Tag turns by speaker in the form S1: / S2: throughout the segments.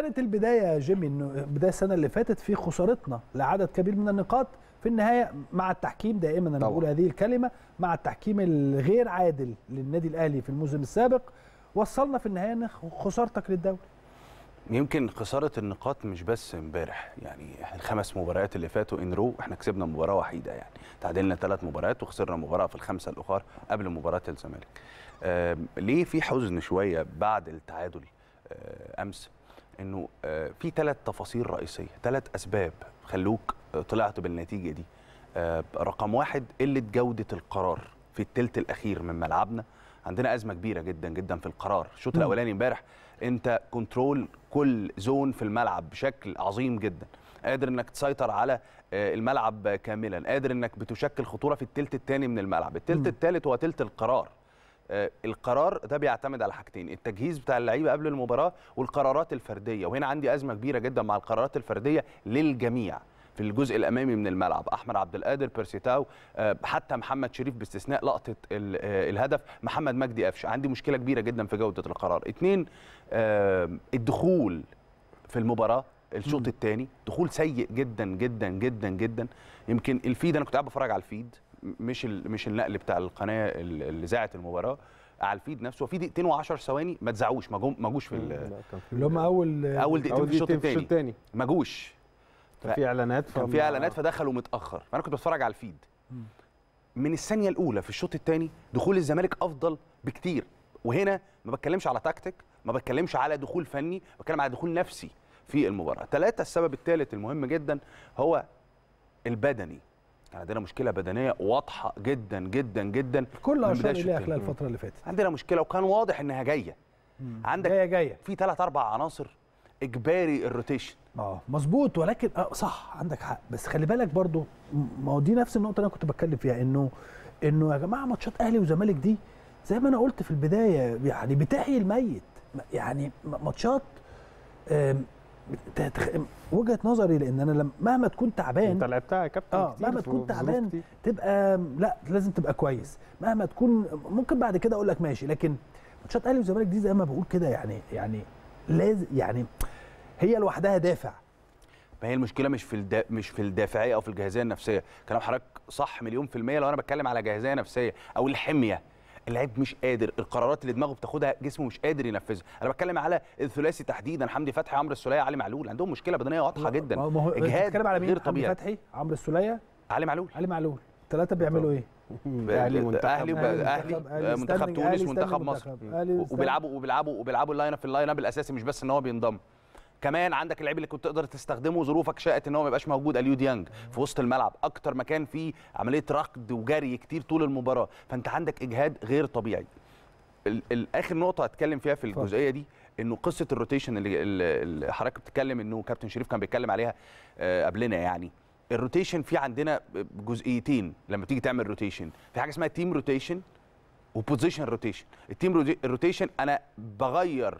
S1: كانت البدايه يا جيمي انه بدايه السنه اللي فاتت في خسارتنا لعدد كبير من النقاط في النهايه مع التحكيم دائما انا بقول هذه الكلمه مع التحكيم الغير عادل للنادي الاهلي في الموسم السابق وصلنا في النهايه خسارتك للدوري
S2: يمكن خساره النقاط مش بس امبارح يعني احنا الخمس مباريات اللي فاتوا ان رو احنا كسبنا مباراه وحيده يعني تعادلنا ثلاث مباريات وخسرنا مباراه في الخمسه الاخر قبل مباراه الزمالك ليه في حزن شويه بعد التعادل آه، امس انه آه، في ثلاث تفاصيل رئيسيه ثلاث اسباب خلوك آه، طلعت بالنتيجه دي آه، رقم واحد قله جوده القرار في الثلث الاخير من ملعبنا عندنا ازمه كبيره جدا جدا في القرار الشوط الاولاني امبارح انت كنترول كل زون في الملعب بشكل عظيم جدا قادر انك تسيطر على الملعب كاملا قادر انك بتشكل خطوره في الثلث الثاني من الملعب الثلث الثالث هو ثلث القرار آه، القرار ده بيعتمد على حاجتين التجهيز بتاع اللعيبه قبل المباراه والقرارات الفرديه وهنا عندي ازمه كبيره جدا مع القرارات الفرديه للجميع في الجزء الامامي من الملعب احمد عبد القادر بيرسيتاو آه، حتى محمد شريف باستثناء لقطه آه، الهدف محمد مجدي قفشه عندي مشكله كبيره جدا في جوده القرار اتنين الدخول في المباراه الشوط الثاني دخول سيء جدا جدا جدا جدا يمكن الفيد انا كنت قاعد بتفرج على الفيد مش مش النقل بتاع القناه اللي ذاعت المباراه على الفيد نفسه في دقيقتين و10 ثواني ما اتذاعوش ما جوش في
S1: اللي هم اول اول دقيقتين في الشوط الثاني
S2: ما جوش كان في
S1: اعلانات كان في اعلانات
S2: فدخلوا متاخر فانا كنت بتفرج على الفيد من الثانيه الاولى في الشوط الثاني دخول الزمالك افضل بكتير وهنا ما بتكلمش على تكتيك ما بتكلمش على دخول فني بتكلم على دخول نفسي في المباراه ثلاثه السبب الثالث المهم جدا هو البدني احنا عندنا مشكله بدنيه واضحه جدا جدا جدا كل اشار اليها خلال الفتره اللي فاتت عندنا مشكله وكان واضح انها جايه مم. عندك جايه جايه في ثلاث اربع عناصر اجباري الروتيشن
S1: اه مظبوط ولكن آه صح عندك حق بس خلي بالك برضو ما هو دي نفس النقطه اللي انا كنت بتكلم فيها انه انه يا جماعه ماتشات اهلي وزمالك دي زي ما انا قلت في البدايه يعني بتحيي الميت يعني ماتشات وجهه نظري لان انا لما مهما تكون تعبان انت لعبتها يا كابتن اه مهما تكون تعبان تبقى لا لازم تبقى كويس مهما تكون ممكن بعد كده اقول لك ماشي لكن ماتشات اهلي وزمالك دي زي ما بقول كده يعني يعني لازم يعني هي لوحدها دافع
S2: ما هي المشكله مش في الدا... مش في الدافعيه او في الجاهزيه النفسيه كلام حضرتك صح مليون في الميه لو انا بتكلم على جاهزيه نفسيه او الحميه اللعيب مش قادر القرارات اللي دماغه بتاخدها جسمه مش قادر ينفذها انا بتكلم على الثلاثي تحديدا حمدي فتحي عمرو السوليه علي معلول عندهم مشكله بدنيه واضحه جدا ما هو اجهاد على مين؟ غير طبيعي حمدي
S1: فتحي عمرو السوليه علي معلول علي معلول الثلاثه بيعملوا ايه اهلي منتخب اهلي اهلي منتخب تونس منتخب مصر وبيلعبوا
S2: وبيلعبوا وبيلعبوا اللاين اب اللاين اب الاساسي مش بس ان هو بينضم كمان عندك اللعيب اللي كنت تقدر تستخدمه ظروفك شاءت ان هو ما يبقاش موجود اليو ديانج في وسط الملعب اكتر مكان فيه عمليه ركض وجري كتير طول المباراه فانت عندك اجهاد غير طبيعي اخر نقطه هتكلم فيها في الجزئيه دي انه قصه الروتيشن اللي حضرتك بتتكلم انه كابتن شريف كان بيتكلم عليها آه، قبلنا يعني الروتيشن في عندنا جزئيتين لما تيجي تعمل روتيشن في حاجه اسمها تيم روتيشن وبوزيشن روتيشن التيم روتيشن انا بغير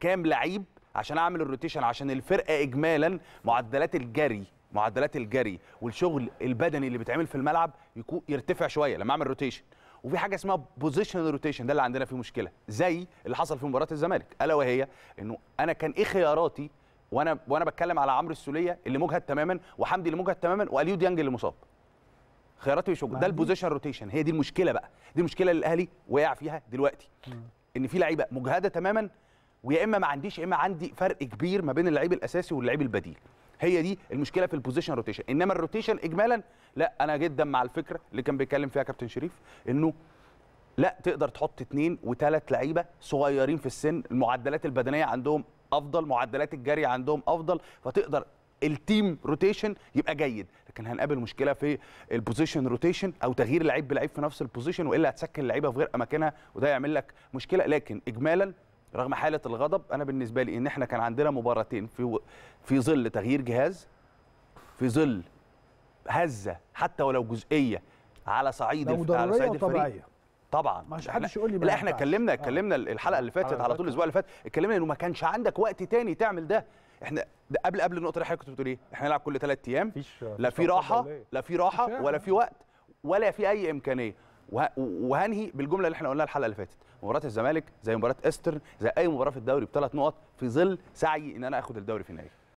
S2: كام لعيب عشان اعمل الروتيشن عشان الفرقه اجمالا معدلات الجري معدلات الجري والشغل البدني اللي بيتعمل في الملعب يكون يرتفع شويه لما اعمل روتيشن وفي حاجه اسمها بوزيشن روتيشن ده اللي عندنا فيه مشكله زي اللي حصل في مباراه الزمالك الا وهي انه انا كان ايه خياراتي وانا وانا بتكلم على عمرو السوليه اللي مجهد تماما وحمدي اللي مجهد تماما واليو ديانج اللي مصاب خياراتي مش ده البوزيشن روتيشن هي دي المشكله بقى دي المشكله اللي الاهلي وقع فيها دلوقتي ان في لعيبه مجهده تماما ويا اما ما عنديش يا اما عندي فرق كبير ما بين اللعيب الاساسي واللعيب البديل هي دي المشكله في البوزيشن روتيشن انما الروتيشن اجمالا لا انا جدا مع الفكره اللي كان بيتكلم فيها كابتن شريف انه لا تقدر تحط اثنين وثلاث لعيبه صغيرين في السن المعدلات البدنيه عندهم افضل معدلات الجري عندهم افضل فتقدر التيم روتيشن يبقى جيد لكن هنقابل مشكله في البوزيشن روتيشن او تغيير لعيب بلعيب في نفس البوزيشن والا هتسكن اللعيبه في غير اماكنها وده يعمل لك مشكله لكن اجمالا رغم حاله الغضب انا بالنسبه لي ان احنا كان عندنا مباراتين في و... في ظل تغيير جهاز في ظل هزه حتى ولو جزئيه على صعيد الف... على صعيد الفريق طبعا ما حدش يقول لي لا احنا اتكلمنا آه. اتكلمنا الحلقه اللي فاتت على طول الاسبوع اللي فات اتكلمنا انه ما كانش عندك وقت تاني تعمل ده احنا ده قبل قبل النقطه اللي حضرتك كنت بتقول ايه احنا نلعب كل ثلاث ايام إيه؟ لا في راحه لا في راحه ولا في وقت ولا في اي امكانيه وهنهي بالجمله اللي احنا قلناها الحلقه اللي فاتت مباراه الزمالك زي مباراه استر زي اي مباراه في الدوري بثلاث نقط في ظل سعي ان انا اخد الدوري في النهايه